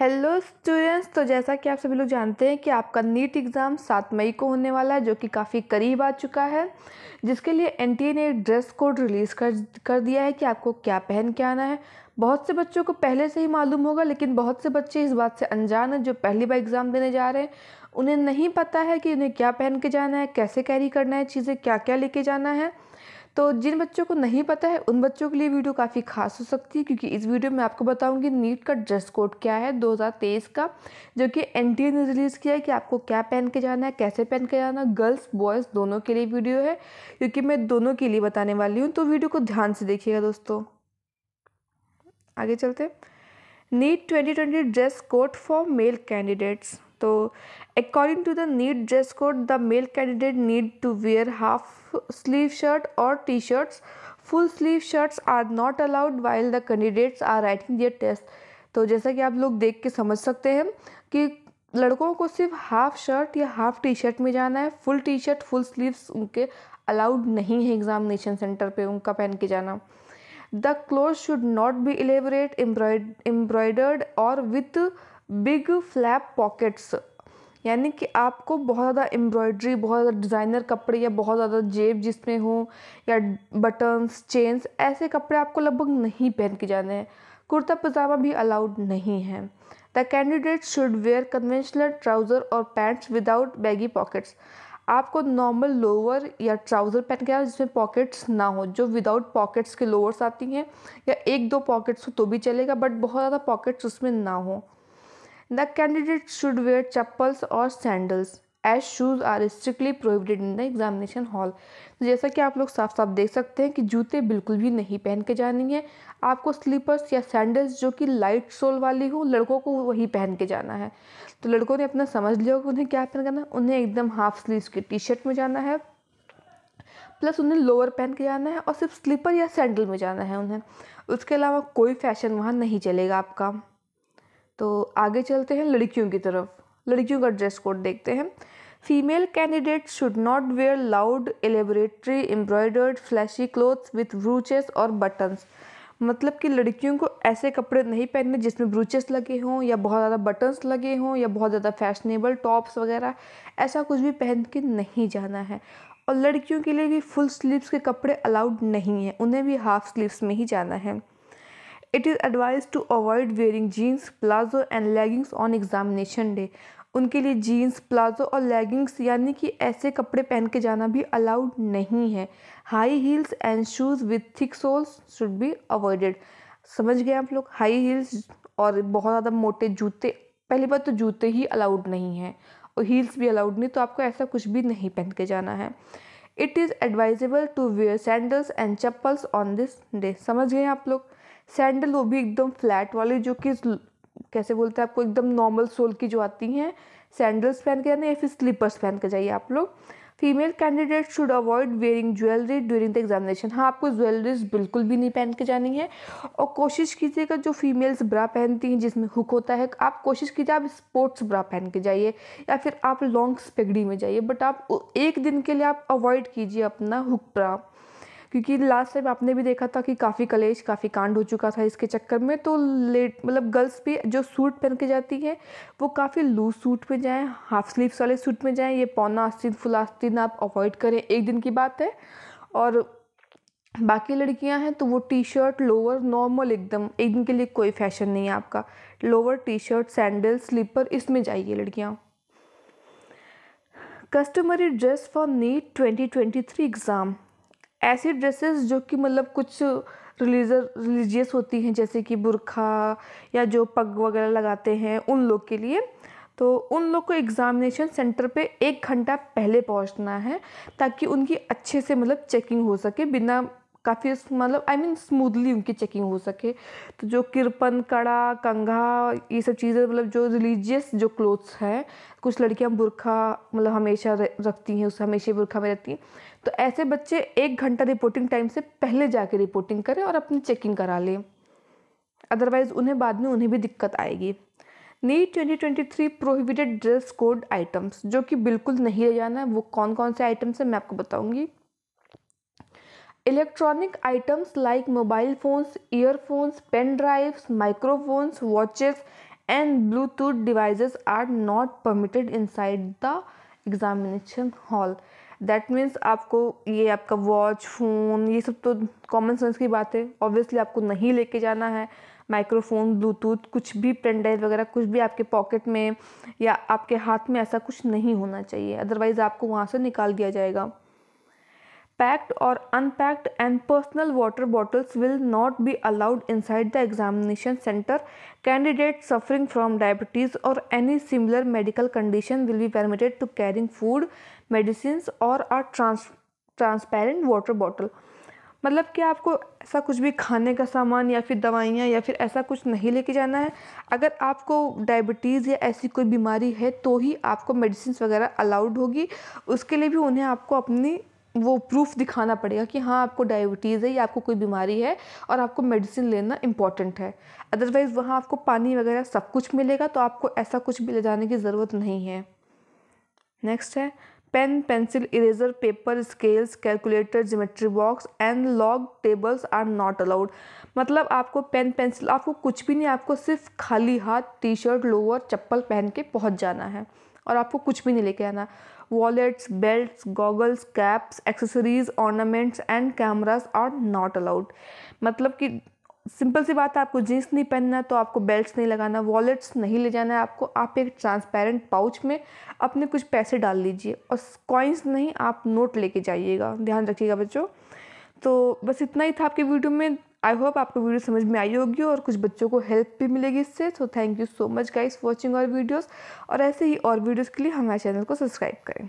Hello students तो जैसा कि आप सभी लोग जानते हैं कि आपका नीट एग्ज़ाम सात मई को होने वाला है जो कि काफ़ी करीब आ चुका है जिसके लिए एन ने ड्रेस कोड रिलीज़ कर कर दिया है कि आपको क्या पहन के आना है बहुत से बच्चों को पहले से ही मालूम होगा लेकिन बहुत से बच्चे इस बात से अनजान हैं जो पहली बार एग्ज़ाम देने जा रहे हैं उन्हें नहीं पता है कि उन्हें क्या पहन के जाना है कैसे कैरी करना है चीज़ें क्या क्या लेके जाना है तो जिन बच्चों को नहीं पता है उन बच्चों के लिए वीडियो काफ़ी खास हो सकती है क्योंकि इस वीडियो में आपको बताऊंगी नीट का ड्रेस कोड क्या है 2023 का जो कि एन ने रिलीज़ किया है कि आपको क्या पहन के जाना है कैसे पहन के जाना गर्ल्स बॉयज़ दोनों के लिए वीडियो है क्योंकि मैं दोनों के लिए बताने वाली हूँ तो वीडियो को ध्यान से देखिएगा दोस्तों आगे चलते NEET twenty dress code for male candidates तो according to the NEET dress code the male candidate need to wear half sleeve shirt और T shirts full sleeve shirts are not allowed while the candidates are writing their test तो जैसा कि आप लोग देख के समझ सकते हैं कि लड़कों को सिर्फ हाफ शर्ट या हाफ टी शर्ट में जाना है full T shirt full sleeves उनके अलाउड नहीं है एग्जामिनेशन सेंटर पे उनका पहन के जाना the cloth should not be elaborate embroidered और विथ बिग फ्लैप पॉकेट्स यानी कि आपको बहुत ज़्यादा एम्ब्रॉयड्री बहुत ज़्यादा डिज़ाइनर कपड़े या बहुत ज़्यादा जेब जिसमें हो या बटन्स चेन्स ऐसे कपड़े आपको लगभग नहीं पहन के जाने हैं कुर्ता पजामा भी अलाउड नहीं है the candidate should wear conventional trouser और पैंट्स विदाउट बैगी पॉकेट्स आपको नॉर्मल लोअर या ट्राउज़र पहन के आना जिसमें पॉकेट्स ना हो जो विदाउट पॉकेट्स के लोअर्स आती हैं या एक दो पॉकेट्स हो तो भी चलेगा बट बहुत ज़्यादा पॉकेट्स उसमें ना हों the candidate should wear chappals और sandals as shoes are strictly prohibited in the examination hall तो जैसा कि आप लोग साफ साफ देख सकते हैं कि जूते बिल्कुल भी नहीं पहन के जाने हैं आपको स्लीपर्स या सैंडल्स जो कि लाइट सोल वाली हो लड़कों को वही पहन के जाना है तो लड़कों ने अपना समझ लिया कि उन्हें क्या पहन करना है उन्हें एकदम हाफ स्लीव के टी शर्ट में जाना है प्लस उन्हें लोअर पहन के जाना है और सिर्फ स्लीपर या सैंडल में जाना है उन्हें उसके अलावा कोई फैशन वहाँ नहीं चलेगा आपका तो आगे चलते हैं लड़कियों की तरफ लड़कियों का ड्रेस कोड देखते हैं female candidate should not wear loud elaborately embroidered flashy clothes with brooches और बटन्स मतलब कि लड़कियों को ऐसे कपड़े नहीं पहनने जिसमें ब्रूचेस लगे हों या बहुत ज़्यादा बटन्स लगे हों या बहुत ज़्यादा फैशनेबल टॉप्स वगैरह ऐसा कुछ भी पहन के नहीं जाना है और लड़कियों के लिए भी फुल स्लीव्स के कपड़े अलाउड नहीं है उन्हें भी हाफ स्लीव्स में ही जाना है it is advise to avoid wearing jeans palazzo and leggings on examination day उनके लिए जीन्स प्लाजो और लेगिंग्स यानी कि ऐसे कपड़े पहन के जाना भी अलाउड नहीं है high heels and shoes with thick soles should be avoided समझ गए आप लोग हाई हील्स और बहुत ज़्यादा मोटे जूते पहली बार तो जूते ही अलाउड नहीं हैं और हील्स भी अलाउड नहीं तो आपको ऐसा कुछ भी नहीं पहन के जाना है it is advisable to wear sandals and chappals on this day समझ गए आप लोग सैंडल वो भी एकदम फ्लैट वाली जो कि कैसे बोलते हैं आपको एकदम नॉर्मल सोल की जो आती हैं सैंडल्स पहन के जाना या फिर स्लीपर्स पहन के जाइए आप लोग female candidate should avoid wearing jewellery during the examination हाँ आपको ज्वेलरीज बिल्कुल भी नहीं पहन के जानी है और कोशिश कीजिएगा जो फीमेल्स ब्रा पहनती हैं जिसमें हुक होता है आप कोशिश कीजिए आप स्पोर्ट्स ब्रा पहन के जाइए या फिर आप लॉन्ग स्पेगडी में जाइए बट आप एक दिन के लिए आप अवॉइड कीजिए अपना हुक ब्रा क्योंकि लास्ट टाइम आपने भी देखा था कि काफ़ी कलेश काफ़ी कांड हो चुका था इसके चक्कर में तो लेट मतलब गर्ल्स भी जो सूट पहन के जाती हैं वो काफ़ी लूज सूट में जाएँ हाफ स्लीव्स वाले सूट में जाएँ ये पौना आस्तीन फुल आस्तीन आप अवॉइड करें एक दिन की बात है और बाकी लड़कियां हैं तो वो टी शर्ट लोअर नॉर्मल एकदम एक दिन के लिए कोई फैशन नहीं है आपका lower T shirt sandal slipper इसमें जाइए लड़कियां customary dress for NEET 2023 exam ऐसी ड्रेसेस जो कि मतलब कुछ रिलीजर रिलीजियस होती हैं जैसे कि बुरखा या जो पग वगैरह लगाते हैं उन लोग के लिए तो उन लोग को एग्ज़ामिनेशन सेंटर पे एक घंटा पहले पहुंचना है ताकि उनकी अच्छे से मतलब चेकिंग हो सके बिना काफ़ी मतलब आई मीन स्मूथली उनकी चेकिंग हो सके तो जो किरपन कड़ा कंघा ये सब चीज़ें मतलब जो रिलीजियस जो क्लोथ्स हैं कुछ लड़कियां बुरखा मतलब हमेशा रखती हैं उस हमेशा बुरखा में रहती हैं तो ऐसे बच्चे एक घंटा रिपोर्टिंग टाइम से पहले जाके रिपोर्टिंग करें और अपनी चेकिंग करा लें अदरवाइज़ उन्हें बाद में उन्हें भी दिक्कत आएगी NEET 2023 prohibited dress code items जो कि बिल्कुल नहीं ले जाना है वो कौन कौन से आइटम्स हैं मैं आपको बताऊंगी items like mobile phones earphones pen drives microphones watches and Bluetooth bluetooth are are permitted inside the examination hall that means आपको ये आपका वॉच फ़ोन ये सब तो कॉमन सेंस की बात है ऑब्वियसली आपको नहीं लेके जाना है माइक्रोफोन ब्लूटूथ कुछ भी पेन ड्राइव वगैरह कुछ भी आपके पॉकेट में या आपके हाथ में ऐसा कुछ नहीं होना चाहिए अदरवाइज़ आपको वहाँ से निकाल दिया जाएगा पैक्ड और unpacked and personal water bottles will not be allowed inside the examination centre candidate suffering from diabetes और any similar medical condition will be permitted to carrying food medicine और or trans transparent water bottle मतलब कि आपको ऐसा कुछ भी खाने का सामान या फिर दवाइयाँ या फिर ऐसा कुछ नहीं लेके जाना है अगर आपको डायबिटीज़ या ऐसी कोई बीमारी है तो ही आपको मेडिसिन वगैरह अलाउड होगी उसके लिए भी उन्हें आपको अपनी वो प्रूफ दिखाना पड़ेगा कि हाँ आपको डायबिटीज़ है या आपको कोई बीमारी है और आपको मेडिसिन लेना इम्पॉर्टेंट है अदरवाइज़ वहाँ आपको पानी वगैरह सब कुछ मिलेगा तो आपको ऐसा कुछ भी ले जाने की ज़रूरत नहीं है नेक्स्ट है pen pencil eraser paper scales calculator geometry box and log tables are not allowed मतलब आपको पेन पेंसिल आपको कुछ भी नहीं आपको सिर्फ खाली हाथ टी शर्ट लोअर चप्पल पहन के पहुँच जाना है और आपको कुछ भी नहीं लेके आना wallets, belts, goggles, caps, accessories, ornaments and cameras are not allowed. मतलब कि सिंपल सी बात है आपको जीन्स नहीं पहनना तो आपको बेल्ट नहीं लगाना वॉलेट्स नहीं ले जाना है आपको आप एक ट्रांसपेरेंट पाउच में अपने कुछ पैसे डाल लीजिए और कॉइन्स नहीं आप नोट लेके जाइएगा ध्यान रखिएगा बच्चों तो बस इतना ही था आपके वीडियो में आई होप आपको वीडियो समझ में आई होगी और कुछ बच्चों को हेल्प भी मिलेगी इससे so thank you so much guys watching और वीडियोज़ और ऐसे ही और वीडियोज़ के लिए हमारे चैनल को सब्सक्राइब करें